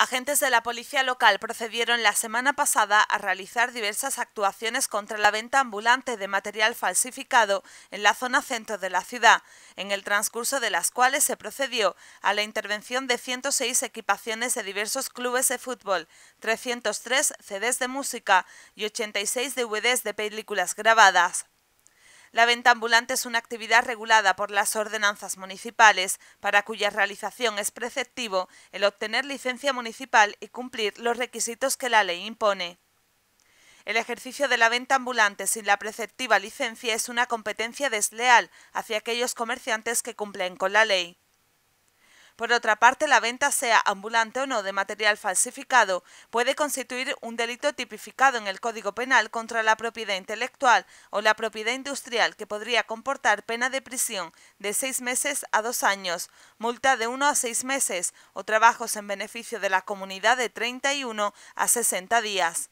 Agentes de la policía local procedieron la semana pasada a realizar diversas actuaciones contra la venta ambulante de material falsificado en la zona centro de la ciudad, en el transcurso de las cuales se procedió a la intervención de 106 equipaciones de diversos clubes de fútbol, 303 CDs de música y 86 DVDs de películas grabadas. La venta ambulante es una actividad regulada por las ordenanzas municipales, para cuya realización es preceptivo el obtener licencia municipal y cumplir los requisitos que la ley impone. El ejercicio de la venta ambulante sin la preceptiva licencia es una competencia desleal hacia aquellos comerciantes que cumplen con la ley. Por otra parte, la venta, sea ambulante o no, de material falsificado puede constituir un delito tipificado en el Código Penal contra la propiedad intelectual o la propiedad industrial que podría comportar pena de prisión de seis meses a dos años, multa de uno a seis meses o trabajos en beneficio de la comunidad de 31 a 60 días.